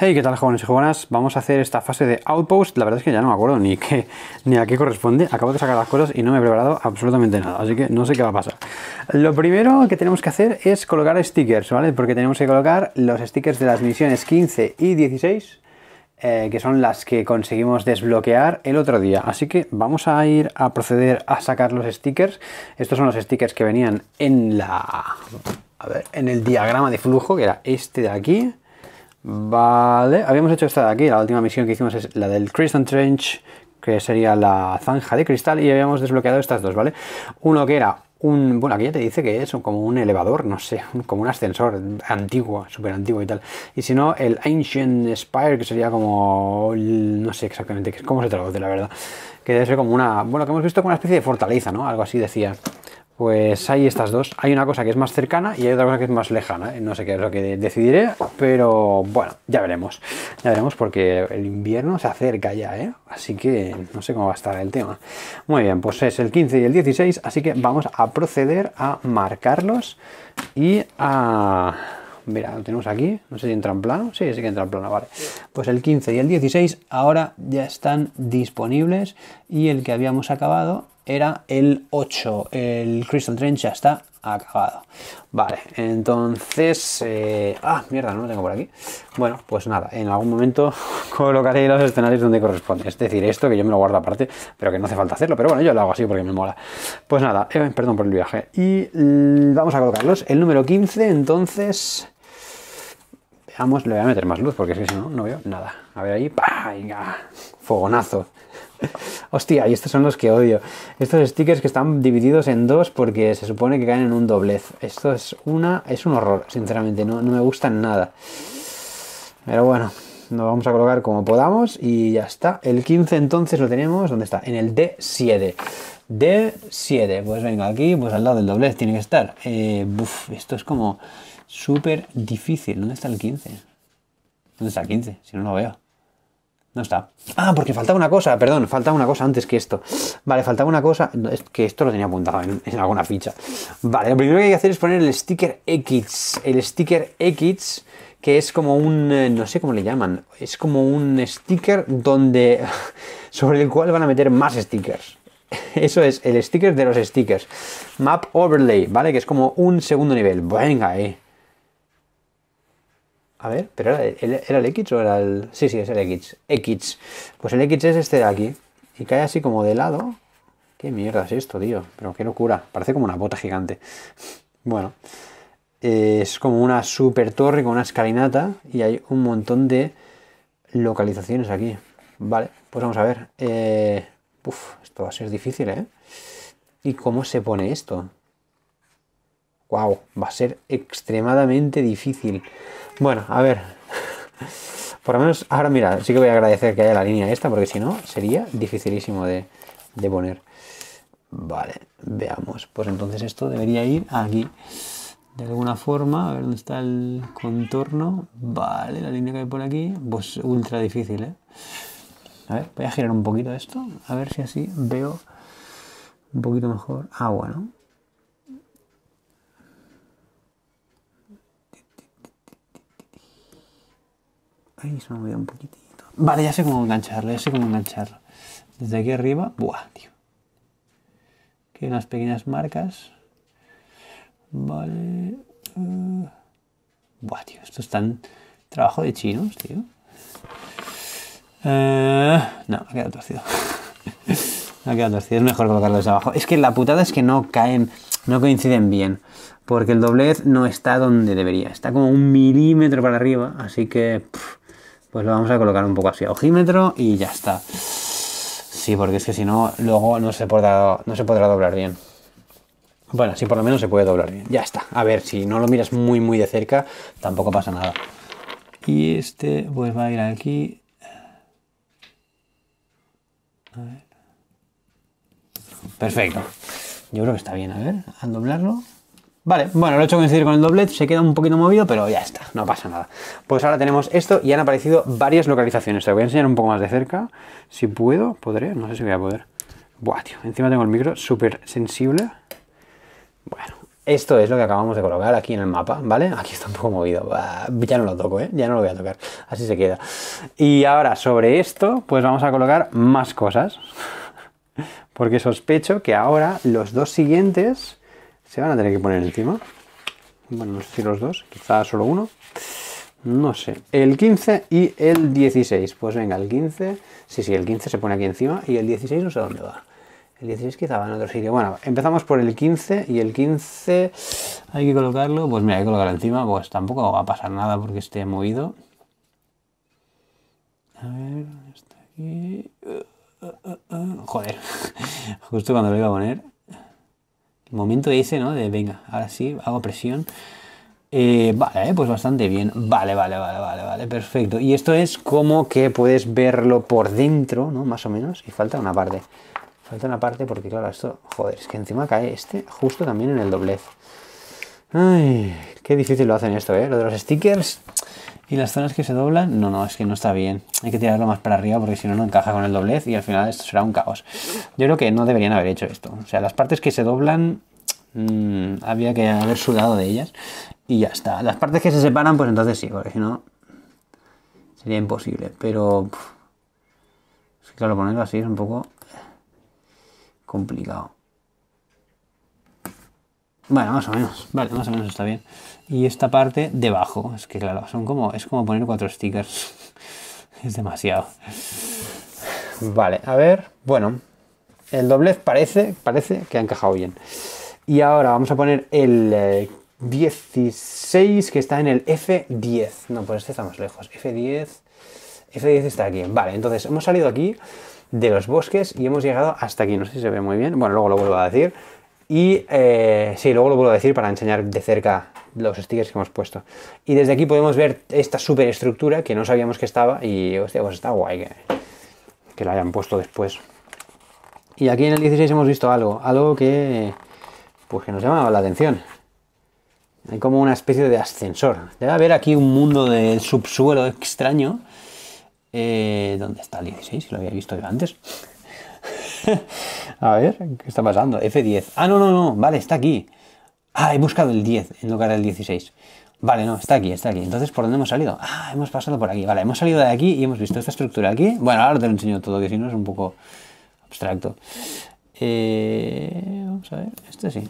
Hey, ¿qué tal jóvenes y jóvenes? Vamos a hacer esta fase de Outpost. La verdad es que ya no me acuerdo ni qué, ni a qué corresponde. Acabo de sacar las cosas y no me he preparado absolutamente nada, así que no sé qué va a pasar. Lo primero que tenemos que hacer es colocar stickers, ¿vale? Porque tenemos que colocar los stickers de las misiones 15 y 16, eh, que son las que conseguimos desbloquear el otro día. Así que vamos a ir a proceder a sacar los stickers. Estos son los stickers que venían en la... A ver, en el diagrama de flujo, que era este de aquí Vale, habíamos hecho esta de aquí, la última misión que hicimos es la del Crystal Trench, que sería la zanja de cristal, y habíamos desbloqueado estas dos, ¿vale? Uno que era un, bueno, aquí ya te dice que es como un elevador, no sé, como un ascensor antiguo, súper antiguo y tal. Y si no, el Ancient Spire, que sería como, no sé exactamente cómo se traduce, la verdad. Que debe ser como una, bueno, que hemos visto como una especie de fortaleza, ¿no? Algo así decía pues hay estas dos. Hay una cosa que es más cercana y hay otra cosa que es más lejana. No sé qué es lo que decidiré, pero bueno, ya veremos. Ya veremos porque el invierno se acerca ya, ¿eh? Así que no sé cómo va a estar el tema. Muy bien, pues es el 15 y el 16, así que vamos a proceder a marcarlos y a... Mira, lo tenemos aquí. No sé si entra en plano. Sí, sí que entra en plano, vale. Pues el 15 y el 16 ahora ya están disponibles y el que habíamos acabado era el 8. El Crystal Trench ya está acabado. Vale, entonces... Eh, ah, mierda, no lo tengo por aquí. Bueno, pues nada, en algún momento colocaré los escenarios donde corresponde. Es decir, esto que yo me lo guardo aparte, pero que no hace falta hacerlo. Pero bueno, yo lo hago así porque me mola. Pues nada, eh, perdón por el viaje. Y mm, vamos a colocarlos. El número 15, entonces... Veamos, le voy a meter más luz porque es que si no, no veo nada. A ver ahí, Venga, fogonazo. Hostia, y estos son los que odio. Estos stickers que están divididos en dos porque se supone que caen en un doblez. Esto es una. es un horror, sinceramente, no, no me gustan nada. Pero bueno, nos vamos a colocar como podamos y ya está. El 15 entonces lo tenemos, ¿dónde está? En el D7. D7, pues venga, aquí, pues al lado del doblez tiene que estar. Eh, esto es como súper difícil. ¿Dónde está el 15? ¿Dónde está el 15? Si no lo veo. No está. Ah, porque faltaba una cosa, perdón, faltaba una cosa antes que esto. Vale, faltaba una cosa, es que esto lo tenía apuntado en, en, alguna ficha. Vale, lo primero que hay que hacer es poner el sticker X. El sticker X, que es como un, eh, no sé cómo le llaman, es como un sticker donde, sobre el cual van a meter más stickers. Eso es el sticker de los stickers. Map Overlay, ¿vale? Que es como un segundo nivel. Venga, eh. A ver, pero era el, X o era el. Sí, sí, es el X. X. Pues el X es este de aquí. Y cae así como de lado. ¿Qué mierda es esto, tío? Pero qué locura. Parece como una bota gigante. Bueno. Eh, es como una super torre con una escalinata. Y hay un montón de localizaciones aquí. Vale, pues vamos a ver. Eh, uf, esto va a ser difícil, ¿eh? ¿Y cómo se pone esto? ¡Guau! va a ser extremadamente difícil. Bueno, a ver. Por lo menos, ahora mira, sí que voy a agradecer que haya la línea esta, porque si no, sería dificilísimo de, de poner. Vale, veamos. Pues entonces esto debería ir aquí. De alguna forma, a ver dónde está el contorno. Vale, la línea que hay por aquí. Pues ultra difícil, ¿eh? A ver, voy a girar un poquito esto, a ver si así veo un poquito mejor. Ah, bueno, Ahí se me un poquitito. Vale, ya sé cómo engancharlo, ya sé cómo engancharlo. Desde aquí arriba, buah, tío. Aquí hay unas pequeñas marcas. Vale. Eh, buah, tío, esto es tan trabajo de chinos, tío. Eh, no, ha quedado torcido. ha quedado torcido, es mejor colocarlo desde abajo. Es que la putada es que no caen, no coinciden bien. Porque el doblez no está donde debería. Está como un milímetro para arriba, así que... Pues lo vamos a colocar un poco así ojímetro y ya está. Sí, porque es que si no, luego no se, podrá, no se podrá doblar bien. Bueno, sí, por lo menos se puede doblar bien. Ya está. A ver, si no lo miras muy, muy de cerca, tampoco pasa nada. Y este, pues va a ir aquí. Perfecto. Yo creo que está bien. A ver, al doblarlo. Vale, bueno, lo he hecho coincidir con el doblet, se queda un poquito movido, pero ya está, no pasa nada. Pues ahora tenemos esto y han aparecido varias localizaciones. Te voy a enseñar un poco más de cerca. Si puedo, podré, no sé si voy a poder. Buah, tío, encima tengo el micro súper sensible. Bueno, esto es lo que acabamos de colocar aquí en el mapa, ¿vale? Aquí está un poco movido, ya no lo toco, ¿eh? Ya no lo voy a tocar, así se queda. Y ahora sobre esto, pues vamos a colocar más cosas, porque sospecho que ahora los dos siguientes se van a tener que poner encima. Bueno, no sé si los dos, quizá solo uno. No sé. El 15 y el 16. Pues venga, el 15. Sí, sí, el 15 se pone aquí encima y el 16 no sé dónde va. El 16 quizá va en otro sitio. Bueno, empezamos por el 15 y el 15 hay que colocarlo. Pues mira, hay que colocarlo encima. Pues tampoco va a pasar nada porque esté movido. A ver, está aquí. Joder, justo cuando lo iba a poner momento ese, ¿no? De venga, ahora sí, hago presión. Eh, vale, eh, pues bastante bien. Vale, vale, vale, vale, vale, perfecto. Y esto es como que puedes verlo por dentro, ¿no? Más o menos. Y falta una parte. Falta una parte porque, claro, esto, joder, es que encima cae este justo también en el doblez. Ay, qué difícil lo hacen esto, ¿eh? Lo de los stickers y las zonas que se doblan, no, no, es que no está bien. Hay que tirarlo más para arriba porque si no, no encaja con el doblez y al final esto será un caos. Yo creo que no deberían haber hecho esto. O sea, las partes que se doblan, mm, había que haber sudado de ellas y ya está. Las partes que se separan, pues entonces sí, porque si no, sería imposible. Pero, es claro, ponerlo así es un poco complicado. Bueno, más o menos. Vale, más o menos está bien y esta parte debajo. Es que claro, son como, es como poner cuatro stickers. es demasiado. Vale, a ver. Bueno, el doblez parece, parece que ha encajado bien. Y ahora vamos a poner el 16 eh, que está en el F10. No, pues este está más lejos. F10. F10 está aquí. Vale, entonces hemos salido aquí de los bosques y hemos llegado hasta aquí. No sé si se ve muy bien. Bueno, luego lo vuelvo a decir. Y eh, sí, luego lo vuelvo a decir para enseñar de cerca los stickers que hemos puesto. Y desde aquí podemos ver esta superestructura que no sabíamos que estaba y, hostia, pues está guay que, lo la hayan puesto después. Y aquí en el 16 hemos visto algo, algo que, pues que nos llamaba la atención. Hay como una especie de ascensor. Debe haber aquí un mundo del subsuelo extraño. Eh, ¿Dónde está el 16? Si lo había visto yo antes. A ver, ¿qué está pasando? F10. Ah, no, no, no. Vale, está aquí. Ah, he buscado el 10 en lugar del 16. Vale, no, está aquí, está aquí. Entonces, ¿por dónde hemos salido? Ah, hemos pasado por aquí. Vale, hemos salido de aquí y hemos visto esta estructura aquí. Bueno, ahora te lo enseño todo, que si no es un poco abstracto. Eh, vamos a ver, este sí.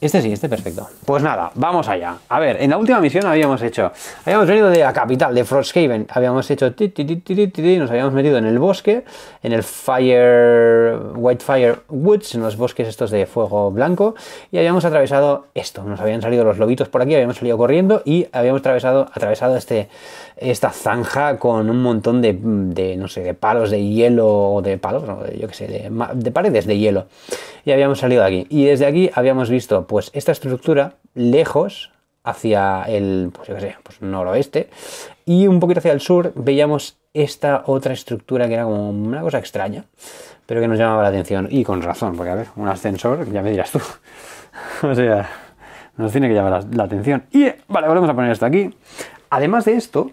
Este sí, este perfecto. Pues nada, vamos allá. A ver, en la última misión habíamos hecho... Habíamos venido de la capital, de Frosthaven. Habíamos hecho... nos habíamos metido en el bosque, en el Fire... Whitefire Woods, en los bosques estos de fuego blanco. Y habíamos atravesado esto. Nos habían salido los lobitos por aquí, habíamos salido corriendo y habíamos atravesado, atravesado este, esta zanja con un montón de, no sé, de palos de hielo o de palos, yo qué sé, de paredes de hielo habíamos salido de aquí. Y desde aquí habíamos visto pues esta estructura lejos hacia el, pues yo sé, pues, noroeste y un poquito hacia el sur veíamos esta otra estructura que era como una cosa extraña, pero que nos llamaba la atención y con razón, porque a ver, un ascensor, ya me dirás tú. o sea, nos tiene que llamar la atención. Y vale, volvemos a poner esto aquí. Además de esto,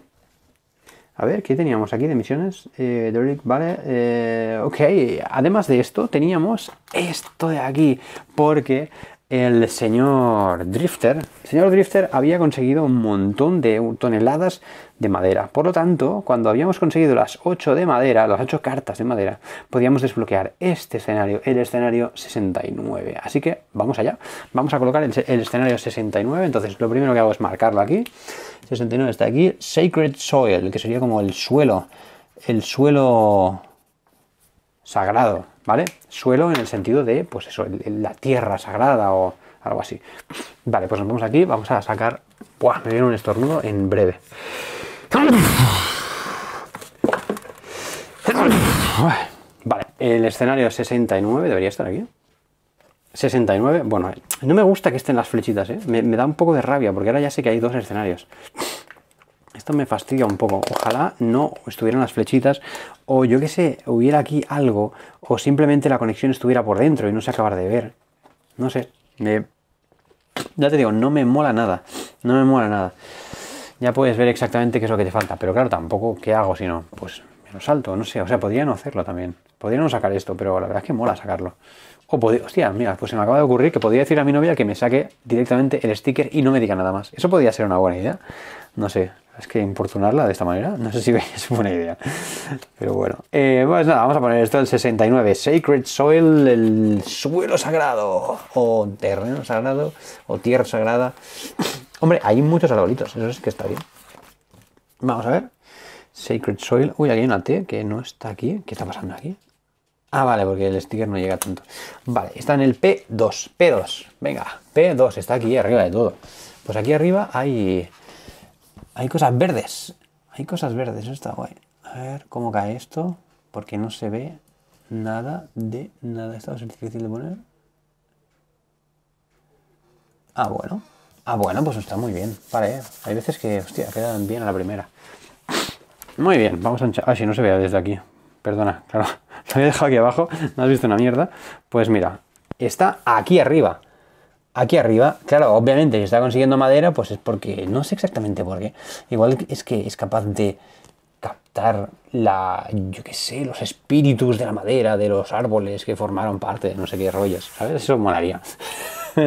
a ver, ¿qué teníamos aquí de misiones? Eh, vale. Eh, ok, además de esto, teníamos esto de aquí, porque el señor Drifter, el señor Drifter había conseguido un montón de toneladas de madera. Por lo tanto, cuando habíamos conseguido las 8 de madera, las 8 cartas de madera, podíamos desbloquear este escenario, el escenario 69. Así que vamos allá. Vamos a colocar el, escenario 69. Entonces, lo primero que hago es marcarlo aquí. 69 está aquí. Sacred Soil, que sería como el suelo, el suelo sagrado ¿vale? Suelo en el sentido de, pues eso, la tierra sagrada o algo así. Vale, pues nos vamos aquí, vamos a sacar... ¡Buah! Me viene un estornudo en breve. Vale, el escenario 69 debería estar aquí. 69, bueno, no me gusta que estén las flechitas, ¿eh? me, me da un poco de rabia porque ahora ya sé que hay dos escenarios me fastidia un poco. Ojalá no estuvieran las flechitas o yo que sé, hubiera aquí algo o simplemente la conexión estuviera por dentro y no se acabara de ver. No sé, me... ya te digo, no me mola nada, no me mola nada. Ya puedes ver exactamente qué es lo que te falta, pero claro, tampoco, ¿qué hago si no? Pues me lo salto, no sé, o sea, podría no hacerlo también. Podríamos sacar esto, pero la verdad es que mola sacarlo. O podría, hostia, mira, pues se me acaba de ocurrir que podría decir a mi novia que me saque directamente el sticker y no me diga nada más. Eso podría ser una buena idea. No sé, es que importunarla de esta manera, no sé si es buena idea. Pero bueno, eh, pues nada, vamos a poner esto del 69, Sacred Soil, el suelo sagrado, o terreno sagrado, o tierra sagrada. Hombre, hay muchos arbolitos, eso es que está bien. Vamos a ver. Sacred Soil. Uy, aquí hay una T que no está aquí. ¿Qué está pasando aquí? Ah, vale, porque el sticker no llega tanto. Vale, está en el P2. P2. Venga, P2 está aquí arriba de todo. Pues aquí arriba hay. Hay cosas verdes. Hay cosas verdes, eso está guay. A ver cómo cae esto. Porque no se ve nada de nada. Esto va a ser difícil de poner. Ah, bueno. Ah, bueno, pues está muy bien. Vale, hay veces que, hostia, quedan bien a la primera. Muy bien, vamos a... Ah, si no se vea desde aquí. Perdona, claro. Lo había dejado aquí abajo, no has visto una mierda. Pues mira, está aquí arriba. Aquí arriba, claro, obviamente si está consiguiendo madera, pues es porque, no sé exactamente por qué. Igual es que es capaz de captar la, yo qué sé, los espíritus de la madera, de los árboles que formaron parte de no sé qué rollos, ¿sabes? Eso molaría.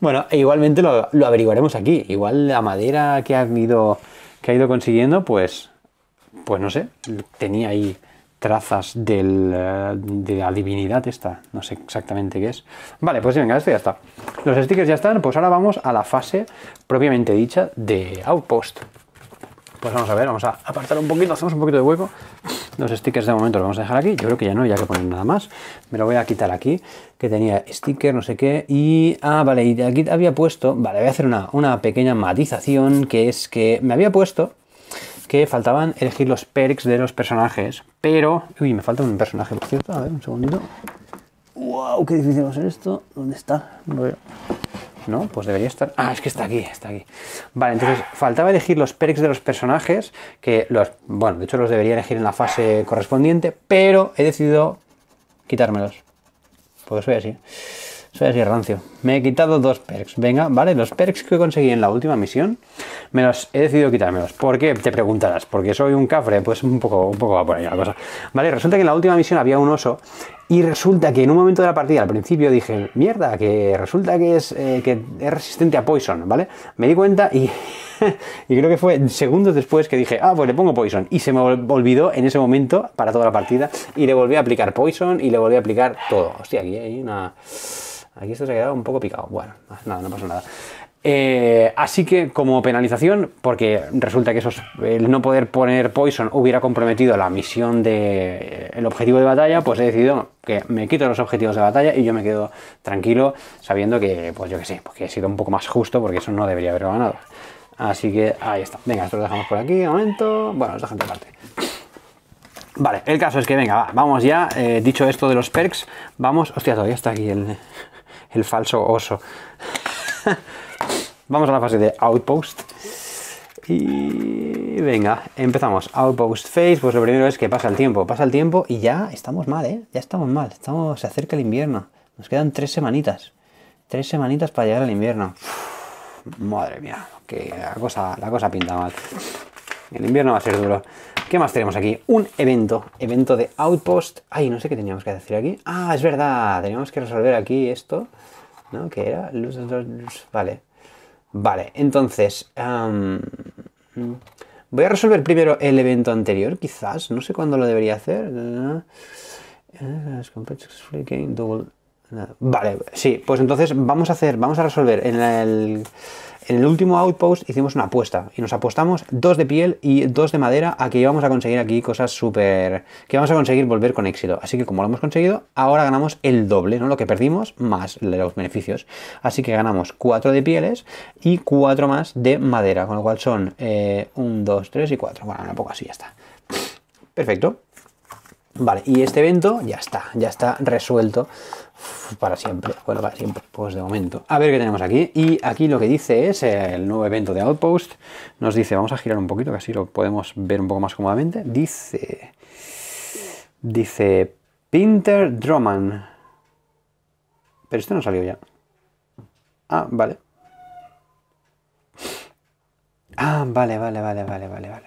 bueno, e igualmente lo, averiguaremos aquí. Igual la madera que ha ido, que ha ido consiguiendo, pues, pues no sé, tenía ahí trazas eh, de la divinidad esta, no sé exactamente qué es. Vale, pues venga, esto ya está. Los stickers ya están, pues ahora vamos a la fase propiamente dicha de Outpost. Pues vamos a ver, vamos a apartar un poquito, hacemos un poquito de hueco. Los stickers de momento los vamos a dejar aquí, yo creo que ya no, ya que poner nada más. Me lo voy a quitar aquí, que tenía sticker, no sé qué, y... Ah, vale, y aquí había puesto... Vale, voy a hacer una, una pequeña matización, que es que me había puesto que faltaban elegir los perks de los personajes. Pero. Uy, me falta un personaje, por cierto. A ver, un segundito. ¡Wow! ¡Qué difícil va a ser esto! ¿Dónde está? No No, pues debería estar. Ah, es que está aquí, está aquí. Vale, entonces faltaba elegir los perks de los personajes, que los. Bueno, de hecho los debería elegir en la fase correspondiente, pero he decidido quitármelos. Porque soy así. Soy así rancio. Me he quitado dos perks. Venga, vale, los perks que conseguí en la última misión, me los he decidido quitármelos. ¿Por qué? Te preguntarás. Porque soy un cafre, pues un poco, un poco va por ahí la cosa. Vale, resulta que en la última misión había un oso y resulta que en un momento de la partida, al principio, dije, mierda, que resulta que es, eh, que es resistente a Poison, ¿vale? Me di cuenta y, y creo que fue segundos después que dije, ah, pues le pongo Poison. Y se me olvidó en ese momento para toda la partida y le volví a aplicar Poison y le volví a aplicar todo. Hostia, aquí hay una... Aquí esto se ha quedado un poco picado. Bueno, nada, no pasa nada. Eh, así que como penalización, porque resulta que esos, el no poder poner Poison hubiera comprometido la misión de eh, el objetivo de batalla, pues he decidido que me quito los objetivos de batalla y yo me quedo tranquilo sabiendo que, pues yo que sé, que he sido un poco más justo porque eso no debería haber ganado. Así que ahí está. Venga, esto lo dejamos por aquí, un momento. Bueno, los dejan de parte. Vale, el caso es que venga, vamos ya. Eh, dicho esto de los perks, vamos. Hostia, todavía está aquí el el falso oso. Vamos a la fase de Outpost. Y venga, empezamos. Outpost Phase, pues lo primero es que pasa el tiempo. Pasa el tiempo y ya estamos mal, ¿eh? Ya estamos mal. Estamos, se acerca el invierno. Nos quedan tres semanitas. Tres semanitas para llegar al invierno. madre mía, que cosa, la cosa pinta mal. El invierno va a ser duro. ¿Qué más tenemos aquí? Un evento, evento de Outpost. Ay, no sé qué teníamos que decir aquí. Ah, es verdad, teníamos que resolver aquí esto, ¿no? Que era Vale, vale, entonces... voy a resolver primero el evento anterior, quizás. No sé cuándo lo debería hacer. Eh, Vale, sí, pues entonces vamos a hacer, vamos a resolver en el, en el último outpost hicimos una apuesta y nos apostamos dos de piel y dos de madera a que íbamos a conseguir aquí cosas súper... que vamos a conseguir volver con éxito. Así que como lo hemos conseguido, ahora ganamos el doble, ¿no? Lo que perdimos más los beneficios. Así que ganamos cuatro de pieles y cuatro más de madera, con lo cual son eh, un, dos, tres y cuatro. Bueno, un poco así ya está. Perfecto. Vale, y este evento ya está, ya está resuelto para siempre, bueno, para siempre, pues de momento. A ver qué tenemos aquí. Y aquí lo que dice es el nuevo evento de Outpost. Nos dice, vamos a girar un poquito, que así lo podemos ver un poco más cómodamente. Dice, dice Pinter Droman. Pero este no salió ya. Ah, vale. Ah, vale, vale, vale, vale, vale, vale.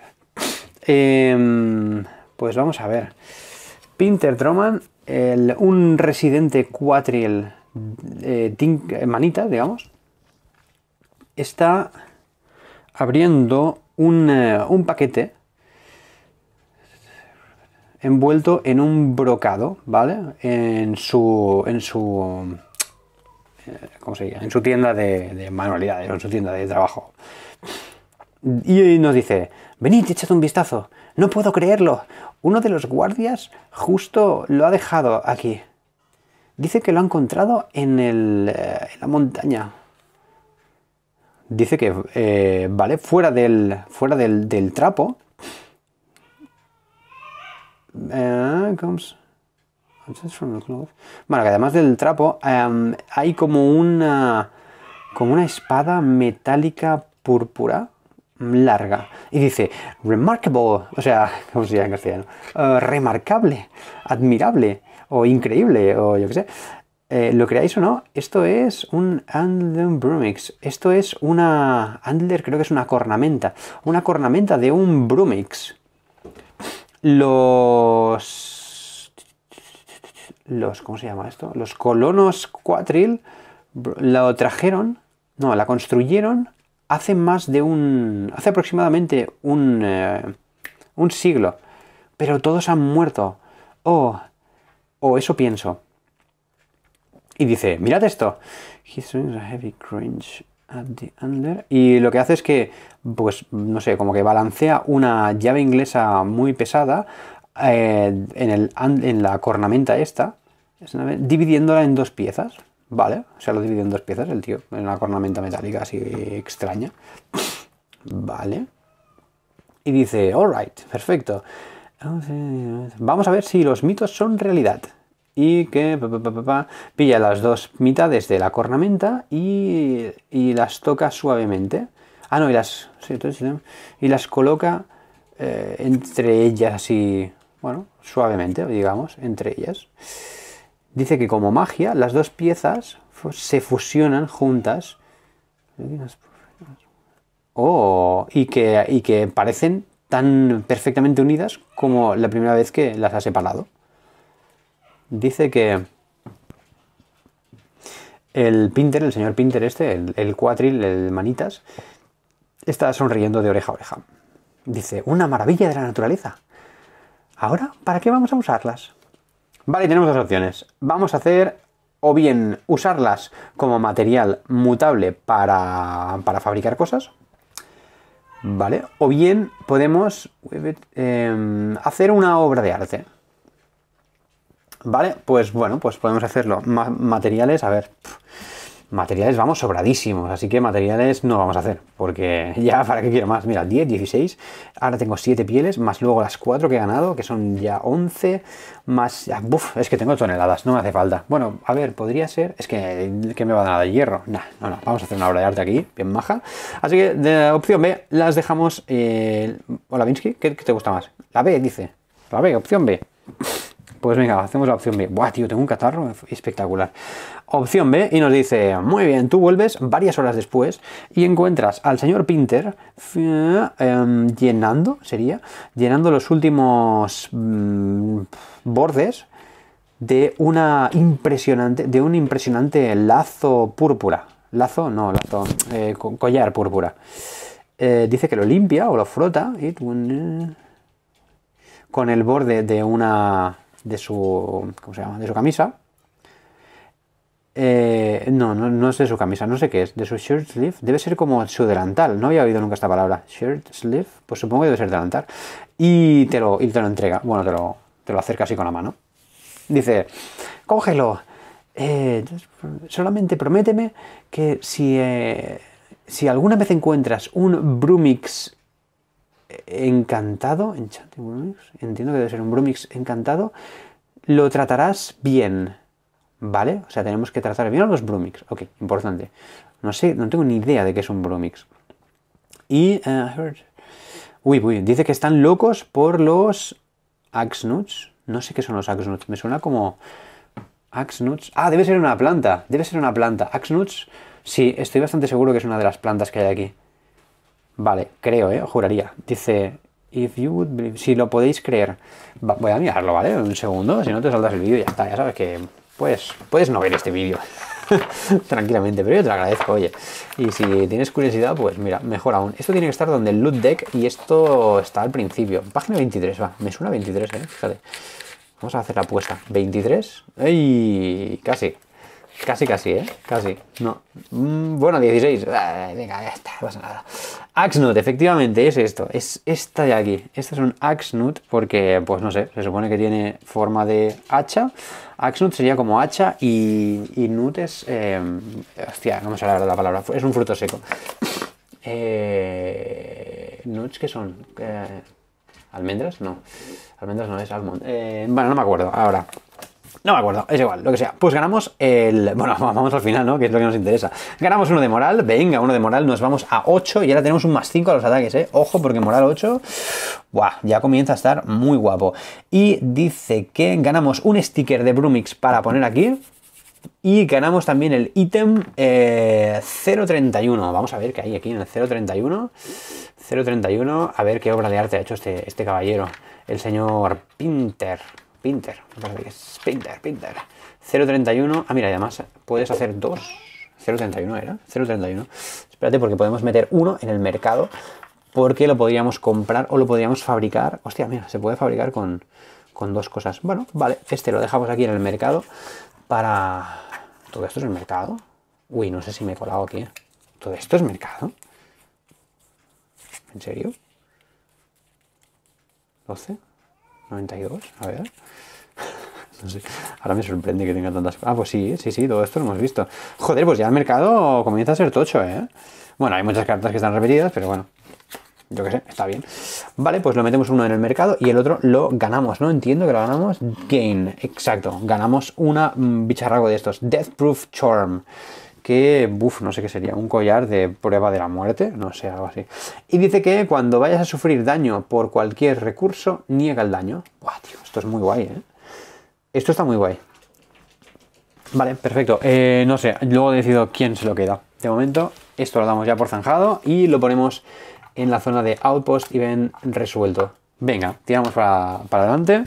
Em, pues vamos a ver. Pinter Droman, un residente cuatriel eh, eh, manita, digamos, está abriendo eh, un, paquete envuelto en un brocado, ¿vale? En su. en su. ¿Cómo En su tienda de, de manualidades, en su tienda de trabajo. Y nos dice: Venid, echad un vistazo. No puedo creerlo. Uno de los guardias justo lo ha dejado aquí. Dice que lo ha encontrado en, eh, la montaña. Dice que, eh, vale, fuera del, fuera del, trapo. Eh, que además del trapo em, hay como una, como una espada metálica púrpura larga. Y dice, remarkable, o sea, ¿cómo se llama en castellano? Oh, remarcable, admirable, o increíble, o yo que sé. Eh, lo creáis o no, esto es un Andler Brumix. Esto es una. Andler creo que es una cornamenta. Una cornamenta de un Brumix. Los. Los. ¿Cómo se llama esto? Los colonos cuatril lo trajeron. No, la construyeron hace más de un... hace aproximadamente un, eh, un siglo, pero todos han muerto. Oh, oh, eso pienso. Y dice, mirad esto. a heavy cringe at the under. Y lo que hace es que, pues, no sé, como que balancea una llave inglesa muy pesada eh, en, en la cornamenta esta, dividiéndola en dos piezas. Vale, se lo divide en dos piezas el tío, en una cornamenta metálica así extraña. Vale. Y dice, alright, perfecto. Vamos a ver si los mitos son realidad. Y que pilla las dos mitades de la cornamenta y, las toca suavemente. Ah, no, y las, y las coloca eh, entre ellas y bueno, suavemente, digamos, entre ellas dice que como magia las dos piezas se fusionan juntas. Oh, y que, que parecen tan perfectamente unidas como la primera vez que las ha separado. Dice que el Pinter, el señor Pinter este, el, el cuatril, el manitas, está sonriendo de oreja a oreja. Dice, una maravilla de la naturaleza. Ahora, ¿para qué vamos a usarlas? Vale, tenemos dos opciones. Vamos a hacer o bien usarlas como material mutable para, fabricar cosas, ¿vale? O bien podemos em, hacer una obra de arte. ¿Vale? Pues bueno, pues podemos hacerlo. materiales, a ver. Materiales vamos sobradísimos, así que materiales no vamos a hacer, porque ya para qué quiero más. Mira, 10, 16, ahora tengo 7 pieles, más luego las 4 que he ganado, que son ya 11, más... Ah, buf, es que tengo toneladas, no me hace falta. Bueno, a ver, podría ser... Es que, me va a dar de hierro. no, no, vamos a hacer una obra de arte aquí, bien maja. Así que de la opción B las dejamos... Eh, hola, Vinsky, ¿qué, ¿qué te gusta más? La B, dice. La B, opción B. Pues venga, hacemos la opción B. Buah, tío, tengo un catarro espectacular. Opción B y nos dice, muy bien, tú vuelves varias horas después y encuentras al señor Pinter eh, em, llenando, sería, llenando los últimos mm, bordes de una impresionante, de un impresionante lazo púrpura. Lazo, no, lazo, eh, collar púrpura. Eh, dice que lo limpia o lo frota con el borde de una de su, ¿cómo se llama? De su camisa eh, no, no, es de su camisa, no sé qué es. De su shirt sleeve. Debe ser como su delantal. No había oído nunca esta palabra. Shirt sleeve. Pues supongo que debe ser delantal. Y te lo, y te lo entrega. Bueno, te lo, te lo acerca así con la mano. Dice, cógelo. Eh, solamente prométeme que si, eh, si alguna vez encuentras un Brumix encantado, entiendo que debe ser un Brumix encantado, lo tratarás bien ¿Vale? O sea, tenemos que tratar bien a los Brumix. Ok, importante. No sé, no tengo ni idea de qué es un Brumix. Y... Eh, uy, uy, dice que están locos por los Axnuts. No sé qué son los Axnuts. Me suena como... Axnuts. Ah, debe ser una planta. Debe ser una planta. Axnuts. Sí, estoy bastante seguro que es una de las plantas que hay aquí. Vale, creo, ¿eh? Juraría. Dice, if you would Si lo podéis creer. voy a mirarlo, ¿vale? Un segundo, si no te saltas el vídeo y ya está. Ya sabes que pues puedes no ver este vídeo tranquilamente, pero yo te lo agradezco, oye. Y si tienes curiosidad, pues mira, mejor aún. Esto tiene que estar donde el loot deck y esto está al principio. Página 23, va. Me suena 23, eh, fíjate. Vamos a hacer la apuesta. 23. y Casi. Casi, casi, ¿eh? Casi. No. Mm, bueno, 16. Ah, venga, ya está, no pasa nada. Axnut, efectivamente, es esto. Es esta de aquí. Este es un Axnut porque, pues no sé, se supone que tiene forma de hacha. Axnut sería como hacha y, y nut es... Eh, hostia, no me sale la palabra. Es un fruto seco. Eh, ¿Nuts qué son? Eh, ¿Almendras? No. Almendras no, es almond. bueno, no me acuerdo ahora. No me acuerdo, es igual, lo que sea. Pues ganamos el... Bueno, vamos al final, ¿no? Que es lo que nos interesa. Ganamos uno de moral, venga, uno de moral, nos vamos a 8 y ahora tenemos un más 5 a los ataques, ¿eh? Ojo, porque moral 8... Buah, ya comienza a estar muy guapo. Y dice que ganamos un sticker de Brumix para poner aquí. Y ganamos también el ítem 031. Eh, vamos a ver qué hay aquí en el 031. 031, a ver qué obra de arte ha hecho este, este caballero, el señor Pinter. Pinter, Pinter, Pinter. 0.31, ah mira, además puedes hacer dos. 0.31 era, 0.31. Espérate porque podemos meter uno en el mercado porque lo podríamos comprar o lo podríamos fabricar. Hostia, mira, se puede fabricar con, con dos cosas. Bueno, vale, este lo dejamos aquí en el mercado para... ¿Todo esto es el mercado? Uy, no sé si me he colado aquí. ¿eh? ¿Todo esto es mercado? ¿En serio? 12, 92, a ver. Ahora me sorprende que tenga tantas. Ah, pues sí, sí, sí, todo esto lo hemos visto. Joder, pues ya el mercado comienza a ser tocho, ¿eh? Bueno, hay muchas cartas que están repetidas, pero bueno. Yo qué sé, está bien. Vale, pues lo metemos uno en el mercado y el otro lo ganamos, ¿no? Entiendo que lo ganamos. Gain, exacto. Ganamos una mm, bicharrago de estos. deathproof Charm que, buf, no sé qué sería, un collar de prueba de la muerte, no sé, algo así. Y dice que cuando vayas a sufrir daño por cualquier recurso, niega el daño. Buah, tío, esto es muy guay, ¿eh? Esto está muy guay. Vale, perfecto. Eh, no sé, luego decido quién se lo queda. De momento, esto lo damos ya por zanjado y lo ponemos en la zona de Outpost y ven resuelto. Venga, tiramos para, adelante.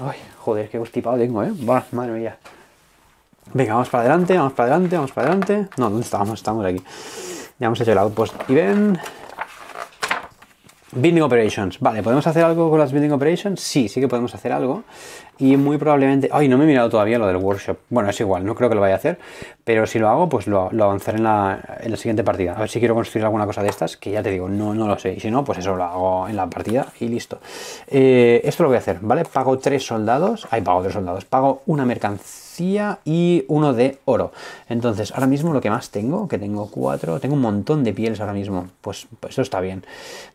Ay, joder, qué constipado tengo, ¿eh? madre mía. Venga, vamos para adelante, vamos para adelante, vamos para adelante. No, ¿dónde estábamos? Estamos aquí. Ya hemos hecho el outpost ven. Building Operations. Vale, ¿podemos hacer algo con las Building Operations? Sí, sí que podemos hacer algo y muy probablemente... Ay, no me he mirado todavía lo del workshop. Bueno, es igual, no creo que lo vaya a hacer, pero si lo hago, pues lo, lo avanzaré en la, en la, siguiente partida. A ver si quiero construir alguna cosa de estas, que ya te digo, no, no lo sé. Y si no, pues eso lo hago en la partida y listo. Eh, esto lo voy a hacer, ¿vale? Pago tres soldados, ay, pago tres soldados, pago una mercancía y uno de oro. Entonces, ahora mismo lo que más tengo, que tengo cuatro, tengo un montón de pieles ahora mismo, pues, pues eso está bien.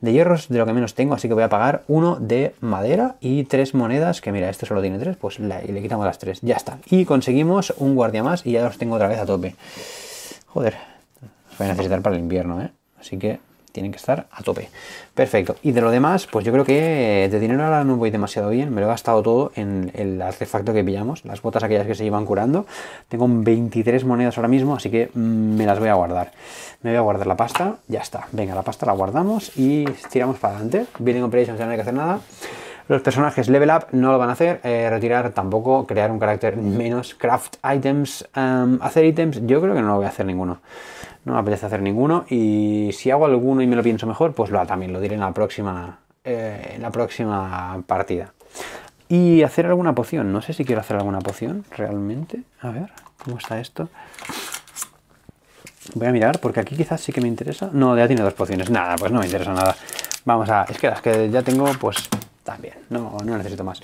De hierros de lo que menos tengo, así que voy a pagar uno de madera y tres monedas, que mira, esto solo digo tiene tres, pues le quitamos las tres, Ya está. Y conseguimos un guardia más y ya los tengo otra vez a tope. Joder, voy a necesitar para el invierno, ¿eh? Así que tienen que estar a tope. Perfecto. Y de lo demás, pues yo creo que de dinero ahora no voy demasiado bien. Me lo he gastado todo en el artefacto que pillamos, las botas aquellas que se iban curando. Tengo 23 monedas ahora mismo, así que mm, me las voy a guardar. Me voy a guardar la pasta, ya está. Venga, la pasta la guardamos y tiramos para adelante. Vienen operations, ya no hay que hacer nada. Los personajes level up no lo van a hacer, eh, retirar tampoco, crear un carácter menos, craft items, em, hacer ítems, yo creo que no lo voy a hacer ninguno. No me apetece hacer ninguno y si hago alguno y me lo pienso mejor, pues lo, también lo diré en la próxima, eh, en la próxima partida. Y hacer alguna poción, no sé si quiero hacer alguna poción realmente. A ver, ¿cómo está esto? Voy a mirar porque aquí quizás sí que me interesa. No, ya tiene dos pociones. Nada, pues no me interesa nada. Vamos a... Es que las que ya tengo, pues también, no, necesito más.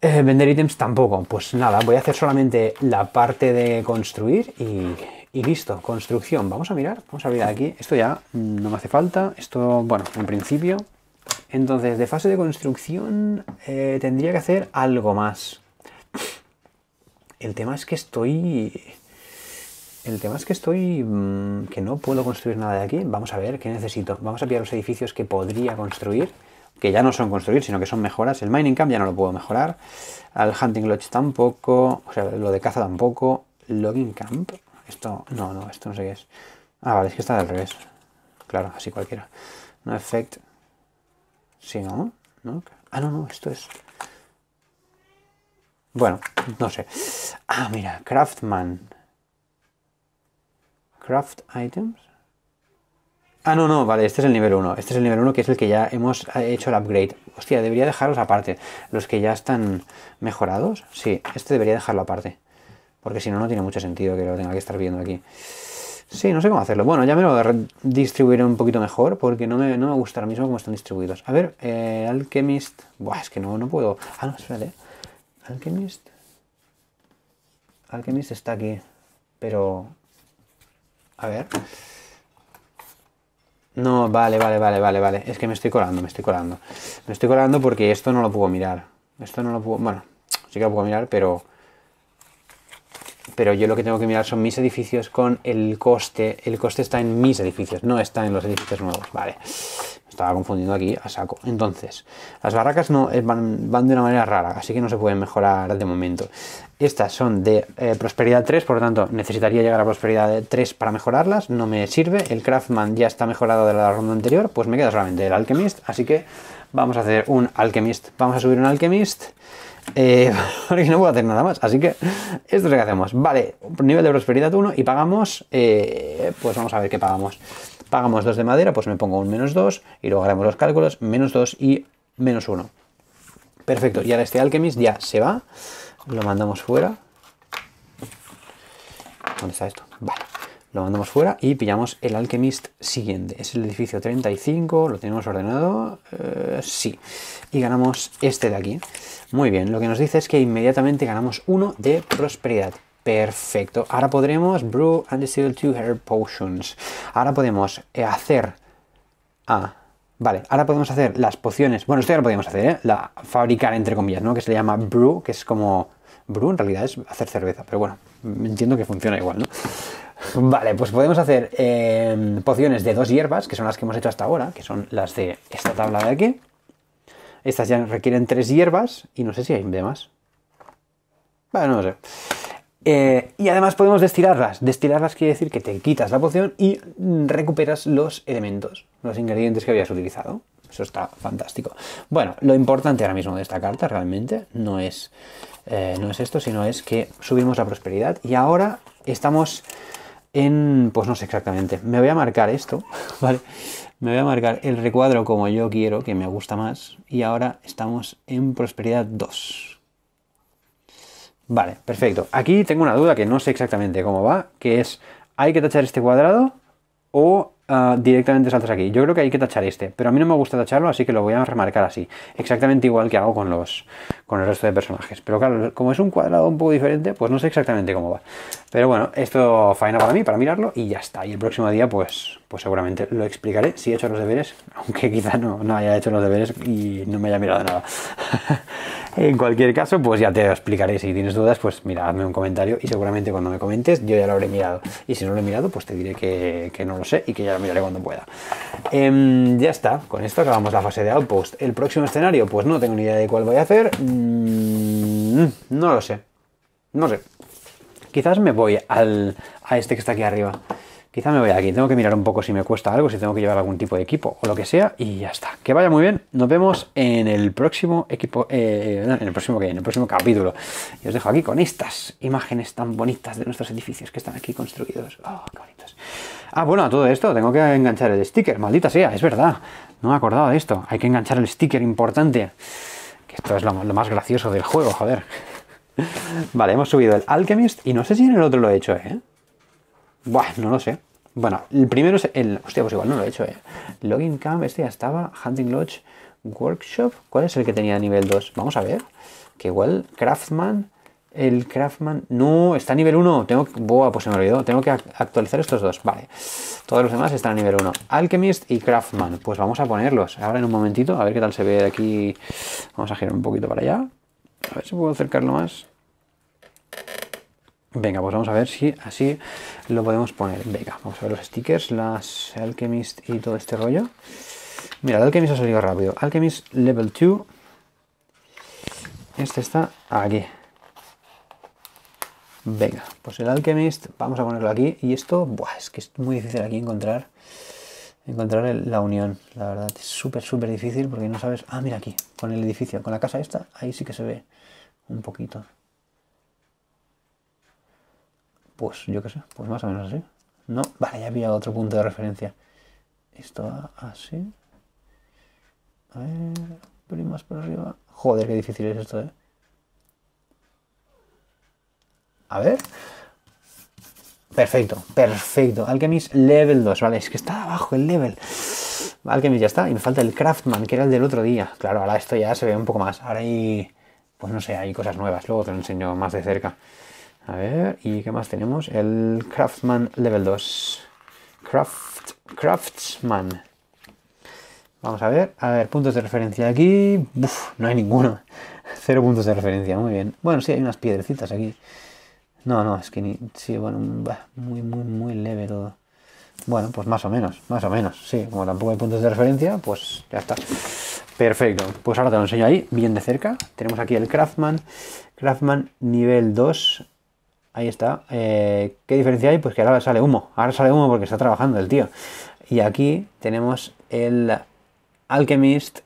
Eh, vender ítems tampoco, pues nada, voy a hacer solamente la parte de construir y, listo, construcción. Vamos a mirar, vamos a abrir aquí, esto ya no me hace falta, esto, bueno, en principio. Entonces, de fase de construcción eh, tendría que hacer algo más. El tema es que estoy... El tema es que estoy... Mm, que no puedo construir nada de aquí. Vamos a ver qué necesito. Vamos a pillar los edificios que podría construir que ya no son construir, sino que son mejoras. El mining camp ya no lo puedo mejorar. Al hunting lodge tampoco. O sea, lo de caza tampoco. Logging camp. Esto, no, no, esto no sé qué es. Ah, vale, es que está al revés. Claro, así cualquiera. No effect. Sí, ¿no? ¿No? Ah, no, no, esto es... Bueno, no sé. Ah, mira, Craftman. Craft items. Ah, no, no, vale, este es el nivel 1. Este es el nivel 1 que es el que ya hemos eh, hecho el upgrade. Hostia, debería dejarlos aparte. Los que ya están mejorados, sí, este debería dejarlo aparte. Porque si no, no tiene mucho sentido que lo tenga que estar viendo aquí. Sí, no sé cómo hacerlo. Bueno, ya me lo distribuiré un poquito mejor porque no me, no me gusta ahora mismo cómo están distribuidos. A ver, eh, Alchemist... Buah, es que no, no puedo... Ah, no, Alchemist... Alchemist está aquí, pero... A ver... No, vale, vale, vale, vale, vale. Es que me estoy colando, me estoy colando. Me estoy colando porque esto no lo puedo mirar. Esto no lo puedo... Bueno, sí que lo puedo mirar, pero... Pero yo lo que tengo que mirar son mis edificios con el coste. El coste está en mis edificios, no está en los edificios nuevos. Vale. Estaba confundiendo aquí a saco. Entonces, las barracas no eh, van, de una manera rara, así que no se pueden mejorar de momento. Estas son de eh, prosperidad 3, por lo tanto, necesitaría llegar a prosperidad 3 para mejorarlas. No me sirve. El Craftman ya está mejorado de la ronda anterior, pues me queda solamente el Alchemist, así que vamos a hacer un Alchemist. Vamos a subir un Alchemist. Eh, porque no puedo hacer nada más, así que esto es lo que hacemos. Vale, nivel de prosperidad 1 y pagamos, eh, pues vamos a ver qué pagamos. Pagamos 2 de madera, pues me pongo un menos 2 y luego haremos los cálculos, menos 2 y menos 1. Perfecto, y ahora este alquimist ya se va, lo mandamos fuera. ¿Dónde está esto? Vale, lo mandamos fuera y pillamos el alquimist siguiente. Es el edificio 35, lo tenemos ordenado, eh, sí. Y ganamos este de aquí. Muy bien, lo que nos dice es que inmediatamente ganamos uno de prosperidad. Perfecto. Ahora podremos brew and distill two herb potions. Ahora podemos eh, hacer... Ah, vale. Ahora podemos hacer las pociones. Bueno, esto ya lo podemos hacer, ¿eh? La fabricar, entre comillas, ¿no? Que se le llama brew, que es como... Brew en realidad es hacer cerveza, pero bueno, entiendo que funciona igual, ¿no? Vale, pues podemos hacer em, pociones de dos hierbas, que son las que hemos hecho hasta ahora, que son las de esta tabla de aquí. Estas ya requieren tres hierbas y no sé si hay más. Bueno. no lo sé. Eh, y además podemos destilarlas. Destilarlas quiere decir que te quitas la poción y recuperas los elementos, los ingredientes que habías utilizado. Eso está fantástico. Bueno, lo importante ahora mismo de esta carta realmente no es, eh, no es esto, sino es que subimos la prosperidad y ahora estamos en... pues no sé exactamente. Me voy a marcar esto, ¿vale? Me voy a marcar el recuadro como yo quiero, que me gusta más. Y ahora estamos en prosperidad 2, Vale, perfecto. Aquí tengo una duda que no sé exactamente cómo va, que es, ¿hay que tachar este cuadrado o ah, directamente saltas aquí? Yo creo que hay que tachar este, pero a mí no me gusta tacharlo, así que lo voy a remarcar así. Exactamente igual que hago con, los, con el resto de personajes. Pero claro, como es un cuadrado un poco diferente, pues no sé exactamente cómo va. Pero bueno, esto faena para mí, para mirarlo, y ya está. Y el próximo día, pues, pues seguramente lo explicaré, si he hecho los deberes, aunque quizá no, no haya hecho los deberes y no me haya mirado nada. En cualquier caso, pues ya te lo explicaré. Si tienes dudas, pues mira, hazme un comentario y seguramente cuando me comentes yo ya lo habré mirado. Y si no lo he mirado, pues te diré que, no lo sé y que ya lo miraré cuando pueda. Em, ya está, con esto acabamos la fase de Outpost. El próximo escenario, pues no tengo ni idea de cuál voy a hacer. Mm, no lo sé. No sé. Quizás me voy al, a este que está aquí arriba. Quizá me voy aquí, tengo que mirar un poco si me cuesta algo, si tengo que llevar algún tipo de equipo o lo que sea, y ya está. Que vaya muy bien, nos vemos en el próximo equipo, eh, eh, en el próximo en el próximo capítulo. Y os dejo aquí con estas imágenes tan bonitas de nuestros edificios que están aquí construidos. Oh, qué bonitos. Ah, bueno, a todo esto tengo que enganchar el sticker, maldita sea, es verdad. No me he acordado de esto. Hay que enganchar el sticker importante. Que esto es lo, más gracioso del juego, joder. vale, hemos subido el Alchemist y no sé si en el otro lo he hecho, ¿eh? Buah, no lo sé. Bueno, el primero es el... Hostia, pues igual no lo he hecho, ¿eh? Login Camp, este ya estaba. Hunting Lodge Workshop. ¿Cuál es el que tenía nivel 2? Vamos a ver. Que igual Craftsman... El Craftman... No, está a nivel 1. Tengo Boa, pues se me olvidó. Tengo que actualizar estos dos. Vale. Todos los demás están a nivel 1. Alchemist y Craftman. Pues vamos a ponerlos. Ahora en un momentito. A ver qué tal se ve de aquí. Vamos a girar un poquito para allá. A ver si puedo acercarlo más. Venga, pues vamos a ver si así lo podemos poner. Venga, vamos a ver los stickers, las Alchemist y todo este rollo. Mira, el Alchemist ha salido rápido. Alchemist Level 2. Este está aquí. Venga, pues el Alchemist, vamos a ponerlo aquí. Y esto, buah, es que es muy difícil aquí encontrar encontrar la unión. La verdad, es súper, súper difícil porque no sabes... Ah, mira aquí, con el edificio, con la casa esta, ahí sí que se ve un poquito. Pues yo qué sé, pues más o menos así. No, vale, ya había otro punto de referencia. Esto va así. A ver, primas por arriba. Joder, qué difícil es esto, ¿eh? A ver. Perfecto, perfecto. Alchemist level 2, vale, es que está abajo el level. Alchemist ya está, y me falta el Craftman, que era el del otro día. Claro, ahora esto ya se ve un poco más. Ahora hay, pues no sé, hay cosas nuevas, luego te lo enseño más de cerca. A ver, ¿y qué más tenemos? El Craftsman Level 2. Craft, Craftsman. Vamos a ver, a ver, puntos de referencia aquí. no hay ninguno. Cero puntos de referencia, muy bien. Bueno, sí, hay unas piedrecitas aquí. No, no, es que ni. Sí, bueno, muy, muy, muy leve todo. Bueno, pues más o menos, más o menos. Sí, como tampoco hay puntos de referencia, pues ya está. Perfecto, pues ahora te lo enseño ahí, bien de cerca. Tenemos aquí el Craftsman. Craftsman nivel 2, ahí está. Eh, ¿Qué diferencia hay? Pues que ahora sale humo. Ahora sale humo porque está trabajando el tío. Y aquí tenemos el Alchemist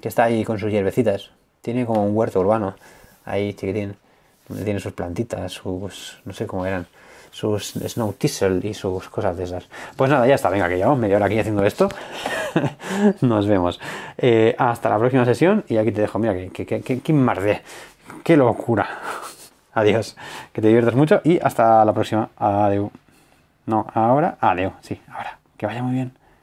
que está ahí con sus hierbecitas. Tiene como un huerto urbano ahí chiquitín. tiene sus plantitas, sus. no sé cómo eran. Sus Snow y sus cosas de esas. Pues nada, ya está. Venga, que llevamos media hora aquí haciendo esto. Nos vemos. Eh, hasta la próxima sesión. Y aquí te dejo. Mira, que, que, que, Qué locura. Adiós. Que te diviertas mucho y hasta la próxima. Adeu. No, ahora. adiós, sí, ahora. Que vaya muy bien.